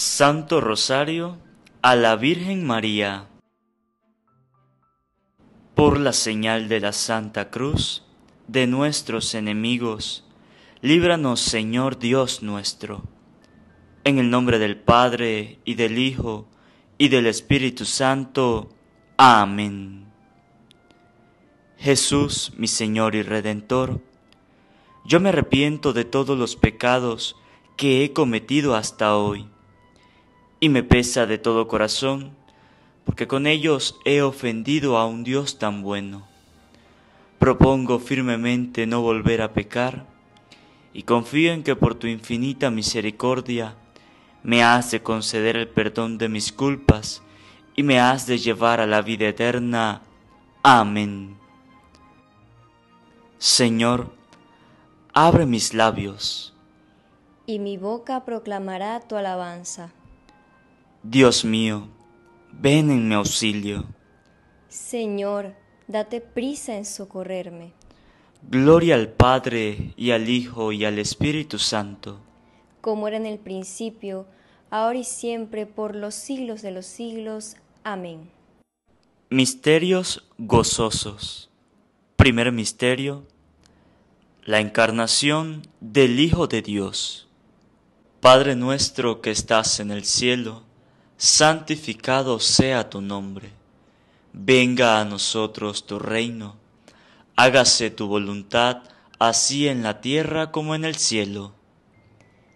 Santo Rosario a la Virgen María. Por la señal de la Santa Cruz de nuestros enemigos, líbranos Señor Dios nuestro. En el nombre del Padre y del Hijo y del Espíritu Santo. Amén. Jesús, mi Señor y Redentor, yo me arrepiento de todos los pecados que he cometido hasta hoy y me pesa de todo corazón, porque con ellos he ofendido a un Dios tan bueno. Propongo firmemente no volver a pecar, y confío en que por tu infinita misericordia me has de conceder el perdón de mis culpas y me has de llevar a la vida eterna. Amén. Señor, abre mis labios. Y mi boca proclamará tu alabanza. Dios mío, ven en mi auxilio. Señor, date prisa en socorrerme. Gloria al Padre y al Hijo y al Espíritu Santo. Como era en el principio, ahora y siempre, por los siglos de los siglos. Amén. Misterios gozosos. Primer misterio. La encarnación del Hijo de Dios. Padre nuestro que estás en el cielo santificado sea tu nombre. Venga a nosotros tu reino. Hágase tu voluntad, así en la tierra como en el cielo.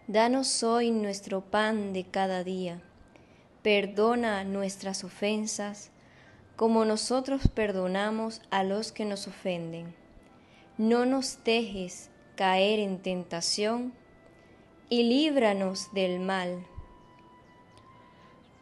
Danos hoy nuestro pan de cada día. Perdona nuestras ofensas, como nosotros perdonamos a los que nos ofenden. No nos dejes caer en tentación y líbranos del mal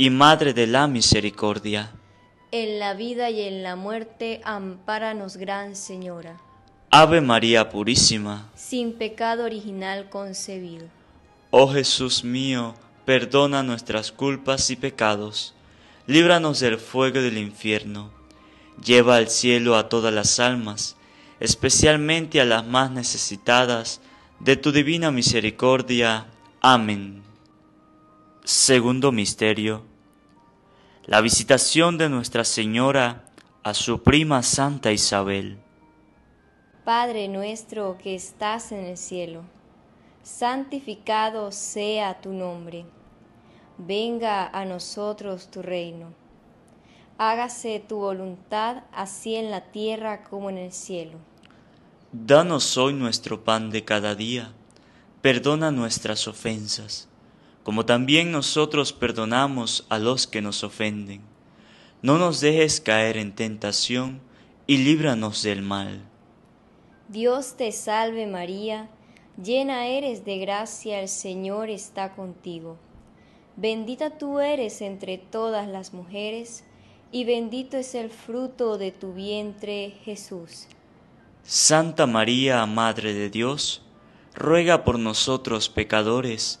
y Madre de la Misericordia. En la vida y en la muerte, ampáranos, Gran Señora. Ave María Purísima. Sin pecado original concebido. Oh Jesús mío, perdona nuestras culpas y pecados, líbranos del fuego del infierno, lleva al cielo a todas las almas, especialmente a las más necesitadas de tu divina misericordia. Amén. Segundo Misterio la visitación de Nuestra Señora a su prima Santa Isabel. Padre nuestro que estás en el cielo, santificado sea tu nombre. Venga a nosotros tu reino. Hágase tu voluntad así en la tierra como en el cielo. Danos hoy nuestro pan de cada día. Perdona nuestras ofensas como también nosotros perdonamos a los que nos ofenden. No nos dejes caer en tentación y líbranos del mal. Dios te salve María, llena eres de gracia, el Señor está contigo. Bendita tú eres entre todas las mujeres, y bendito es el fruto de tu vientre, Jesús. Santa María, Madre de Dios, ruega por nosotros pecadores,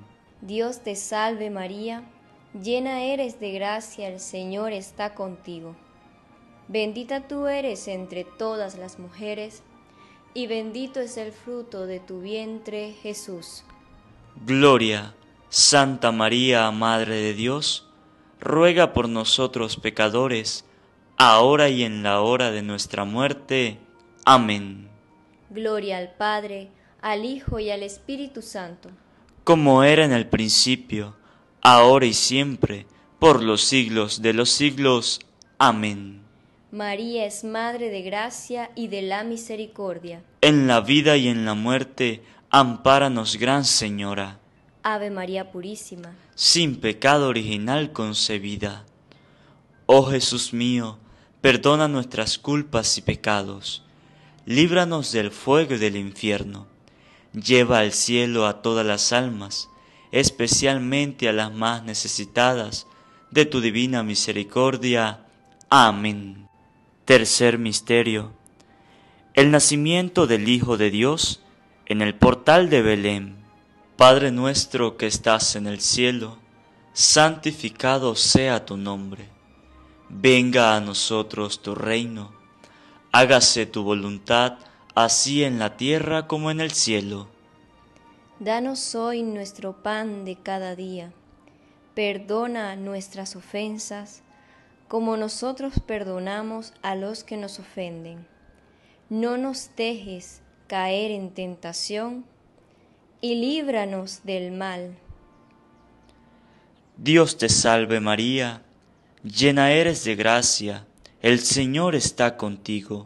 Dios te salve María, llena eres de gracia, el Señor está contigo. Bendita tú eres entre todas las mujeres, y bendito es el fruto de tu vientre, Jesús. Gloria, Santa María, Madre de Dios, ruega por nosotros pecadores, ahora y en la hora de nuestra muerte. Amén. Gloria al Padre, al Hijo y al Espíritu Santo como era en el principio, ahora y siempre, por los siglos de los siglos. Amén. María es Madre de Gracia y de la Misericordia. En la vida y en la muerte, ampáranos, Gran Señora. Ave María Purísima. Sin pecado original concebida. Oh Jesús mío, perdona nuestras culpas y pecados. Líbranos del fuego y del infierno lleva al cielo a todas las almas, especialmente a las más necesitadas de tu divina misericordia. Amén. Tercer Misterio. El nacimiento del Hijo de Dios en el portal de Belén. Padre nuestro que estás en el cielo, santificado sea tu nombre. Venga a nosotros tu reino. Hágase tu voluntad así en la tierra como en el cielo. Danos hoy nuestro pan de cada día. Perdona nuestras ofensas, como nosotros perdonamos a los que nos ofenden. No nos dejes caer en tentación, y líbranos del mal. Dios te salve María, llena eres de gracia, el Señor está contigo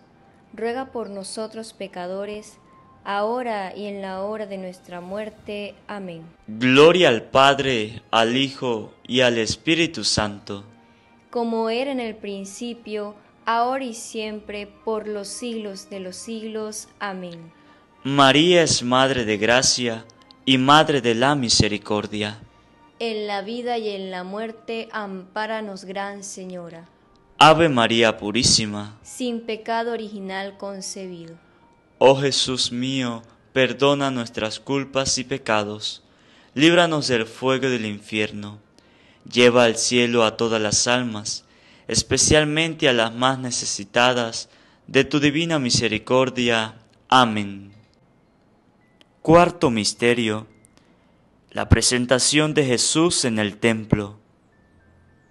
ruega por nosotros pecadores, ahora y en la hora de nuestra muerte. Amén. Gloria al Padre, al Hijo y al Espíritu Santo. Como era en el principio, ahora y siempre, por los siglos de los siglos. Amén. María es Madre de Gracia y Madre de la Misericordia. En la vida y en la muerte, ampáranos, Gran Señora. Ave María Purísima, sin pecado original concebido. Oh Jesús mío, perdona nuestras culpas y pecados, líbranos del fuego del infierno, lleva al cielo a todas las almas, especialmente a las más necesitadas de tu divina misericordia. Amén. Cuarto Misterio. La presentación de Jesús en el templo.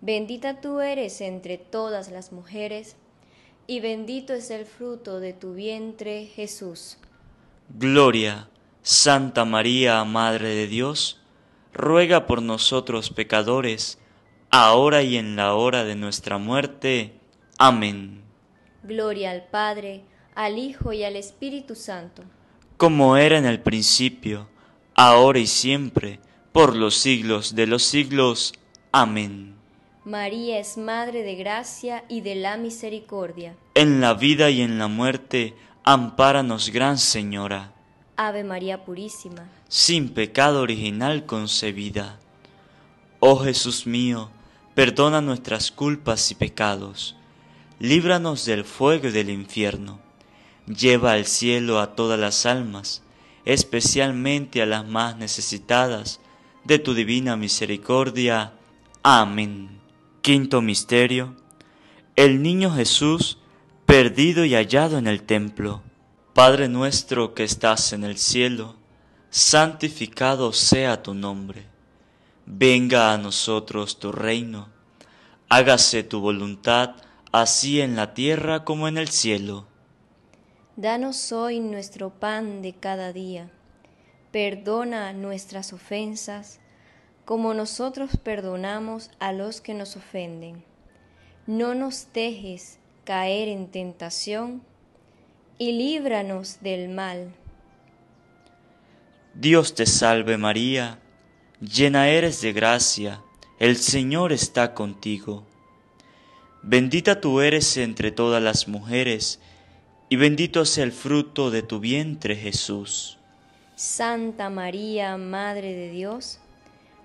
Bendita tú eres entre todas las mujeres, y bendito es el fruto de tu vientre, Jesús. Gloria, Santa María, Madre de Dios, ruega por nosotros pecadores, ahora y en la hora de nuestra muerte. Amén. Gloria al Padre, al Hijo y al Espíritu Santo. Como era en el principio, ahora y siempre, por los siglos de los siglos. Amén. María es Madre de Gracia y de la Misericordia. En la vida y en la muerte, ampáranos, Gran Señora. Ave María Purísima. Sin pecado original concebida. Oh Jesús mío, perdona nuestras culpas y pecados. Líbranos del fuego y del infierno. Lleva al cielo a todas las almas, especialmente a las más necesitadas de tu divina misericordia. Amén. Quinto Misterio. El Niño Jesús perdido y hallado en el templo. Padre nuestro que estás en el cielo, santificado sea tu nombre. Venga a nosotros tu reino. Hágase tu voluntad, así en la tierra como en el cielo. Danos hoy nuestro pan de cada día. Perdona nuestras ofensas como nosotros perdonamos a los que nos ofenden. No nos dejes caer en tentación y líbranos del mal. Dios te salve María, llena eres de gracia, el Señor está contigo. Bendita tú eres entre todas las mujeres, y bendito es el fruto de tu vientre Jesús. Santa María, Madre de Dios,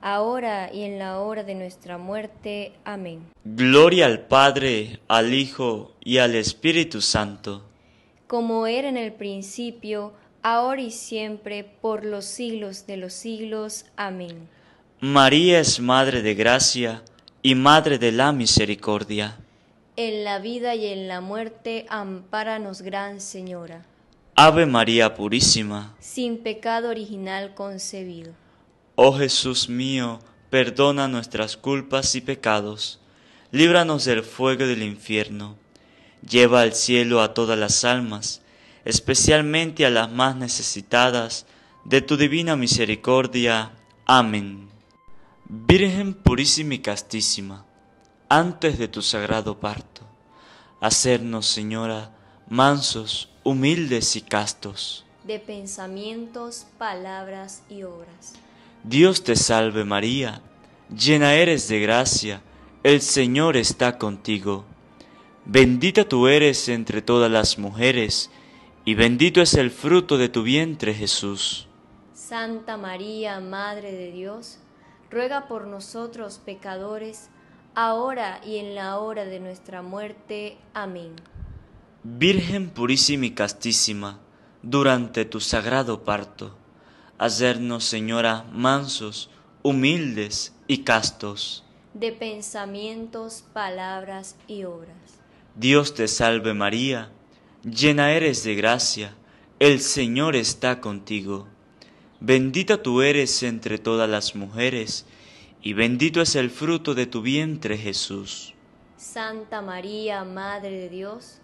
ahora y en la hora de nuestra muerte. Amén. Gloria al Padre, al Hijo y al Espíritu Santo. Como era en el principio, ahora y siempre, por los siglos de los siglos. Amén. María es Madre de Gracia y Madre de la Misericordia. En la vida y en la muerte, ampáranos, Gran Señora. Ave María Purísima. Sin pecado original concebido. Oh Jesús mío, perdona nuestras culpas y pecados, líbranos del fuego del infierno, lleva al cielo a todas las almas, especialmente a las más necesitadas de tu divina misericordia. Amén. Virgen purísima y castísima, antes de tu sagrado parto, hacernos, Señora, mansos, humildes y castos, de pensamientos, palabras y obras Dios te salve María, llena eres de gracia, el Señor está contigo. Bendita tú eres entre todas las mujeres, y bendito es el fruto de tu vientre Jesús. Santa María, Madre de Dios, ruega por nosotros pecadores, ahora y en la hora de nuestra muerte. Amén. Virgen purísima y castísima, durante tu sagrado parto hacernos, Señora, mansos, humildes y castos. De pensamientos, palabras y obras. Dios te salve María, llena eres de gracia, el Señor está contigo. Bendita tú eres entre todas las mujeres, y bendito es el fruto de tu vientre Jesús. Santa María, Madre de Dios,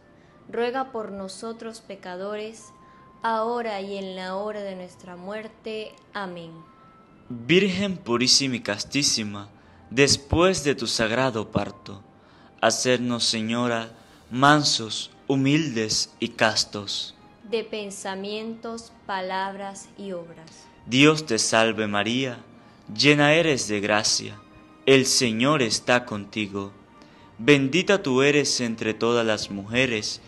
ruega por nosotros pecadores, ahora y en la hora de nuestra muerte. Amén. Virgen purísima y castísima, después de tu sagrado parto, hacernos, Señora, mansos, humildes y castos. De pensamientos, palabras y obras. Dios te salve María, llena eres de gracia, el Señor está contigo. Bendita tú eres entre todas las mujeres,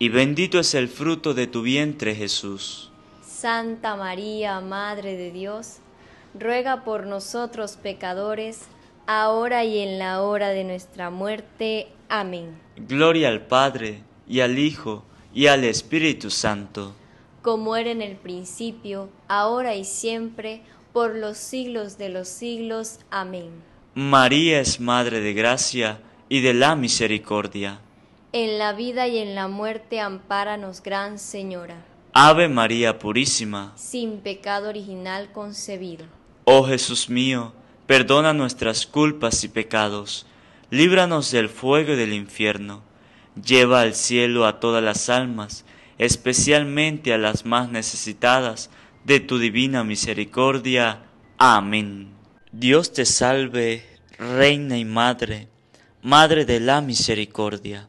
y bendito es el fruto de tu vientre Jesús. Santa María, Madre de Dios, ruega por nosotros pecadores, ahora y en la hora de nuestra muerte. Amén. Gloria al Padre, y al Hijo, y al Espíritu Santo. Como era en el principio, ahora y siempre, por los siglos de los siglos. Amén. María es Madre de Gracia y de la Misericordia. En la vida y en la muerte, ampáranos, Gran Señora. Ave María Purísima. Sin pecado original concebido. Oh Jesús mío, perdona nuestras culpas y pecados, líbranos del fuego y del infierno. Lleva al cielo a todas las almas, especialmente a las más necesitadas de tu divina misericordia. Amén. Dios te salve, Reina y Madre, Madre de la Misericordia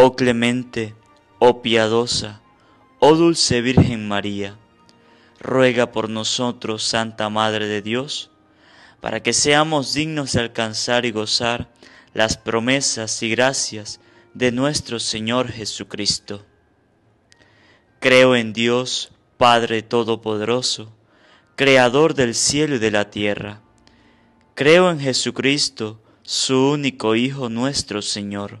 oh clemente, oh piadosa, oh dulce Virgen María, ruega por nosotros, Santa Madre de Dios, para que seamos dignos de alcanzar y gozar las promesas y gracias de nuestro Señor Jesucristo. Creo en Dios, Padre Todopoderoso, Creador del cielo y de la tierra. Creo en Jesucristo, su único Hijo nuestro Señor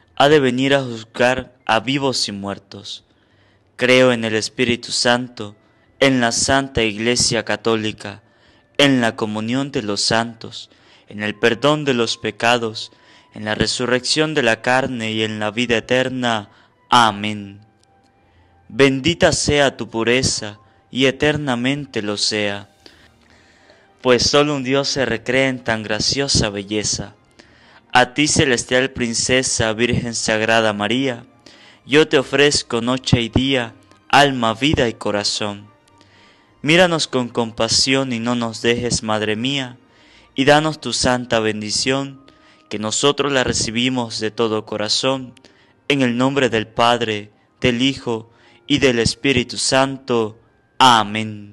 ha de venir a juzgar a vivos y muertos. Creo en el Espíritu Santo, en la Santa Iglesia Católica, en la comunión de los santos, en el perdón de los pecados, en la resurrección de la carne y en la vida eterna. Amén. Bendita sea tu pureza y eternamente lo sea, pues solo un Dios se recrea en tan graciosa belleza. A ti, celestial princesa, Virgen Sagrada María, yo te ofrezco noche y día, alma, vida y corazón. Míranos con compasión y no nos dejes, Madre mía, y danos tu santa bendición, que nosotros la recibimos de todo corazón, en el nombre del Padre, del Hijo y del Espíritu Santo. Amén.